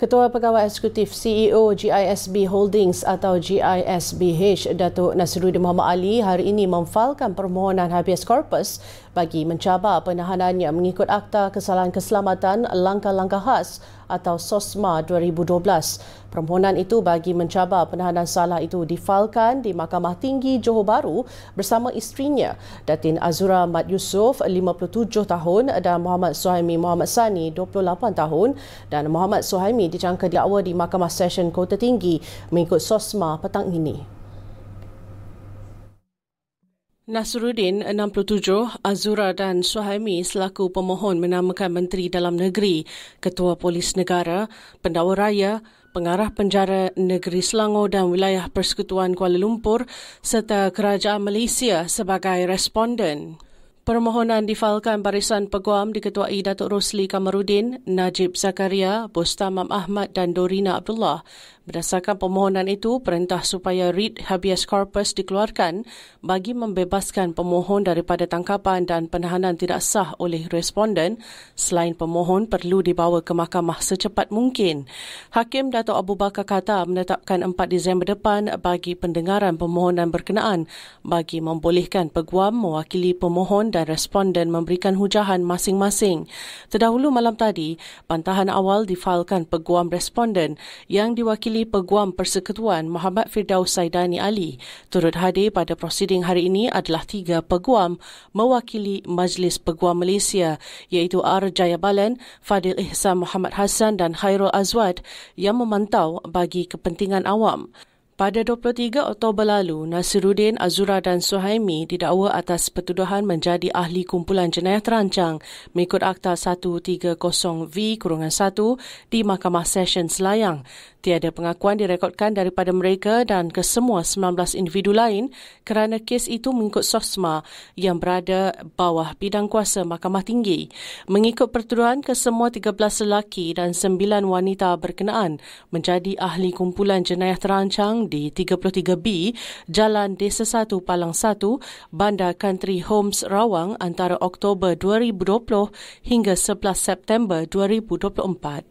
Ketua Pegawai Eksekutif CEO GISB Holdings atau GISBH Datuk Nasiruddin Muhammad Ali hari ini memfalkan permohonan habeas corpus bagi mencabar penahanannya mengikut Akta Kesalahan Keselamatan Langkah-Langkah Khas atau SOSMA 2012. Permohonan itu bagi mencabar penahanan salah itu difalkan di Mahkamah Tinggi Johor Bahru bersama isterinya Datin Azura Mat Yusof 57 tahun dan Muhammad Suhaimi Muhammad Sani 28 tahun dan Muhammad Suhaimi dijangka diakwa di Mahkamah Session Kota Tinggi mengikut SOSMA petang ini. Nasruddin 67, Azura dan Suhaimi selaku pemohon menamakan Menteri Dalam Negeri, Ketua Polis Negara, Pendawa Raya, Pengarah Penjara Negeri Selangor dan Wilayah Persekutuan Kuala Lumpur serta Kerajaan Malaysia sebagai responden. Permohonan difailkan Barisan Peguam diketuai Datuk Rosli Kamarudin, Najib Zakaria, Bustamam Ahmad dan Dorina Abdullah. Berdasarkan permohonan itu, perintah supaya writ habeas corpus dikeluarkan bagi membebaskan pemohon daripada tangkapan dan penahanan tidak sah oleh responden selain pemohon perlu dibawa ke mahkamah secepat mungkin. Hakim Datuk Abu Bakar kata menetapkan 4 Disember depan bagi pendengaran permohonan berkenaan bagi membolehkan peguam mewakili pemohon dan responden memberikan hujahan masing-masing. Terdahulu malam tadi, pantahan awal difailkan peguam responden yang diwakili peguam Persekutuan Muhammad Firdaus Saidani Ali. Turut hadir pada prosiding hari ini adalah tiga peguam mewakili Majlis Peguam Malaysia iaitu R. Jayabalan, Fadil Ihsan Muhammad Hassan dan Khairul Azwad yang memantau bagi kepentingan awam. Pada 23 Oktober lalu, Nasiruddin Azura dan Suhaimi didakwa atas pertuduhan menjadi ahli kumpulan jenayah terancang mengikut Akta 130V-1 di Mahkamah Session Selayang. Tiada pengakuan direkodkan daripada mereka dan kesemua 19 individu lain kerana kes itu mengikut SOSMA yang berada bawah bidang kuasa Mahkamah Tinggi. Mengikut pertuduhan, kesemua 13 lelaki dan 9 wanita berkenaan menjadi ahli kumpulan jenayah terancang di 33B, Jalan Desa Satu Palang Satu, Bandar Country Homes Rawang antara Oktober 2020 hingga 11 September 2024.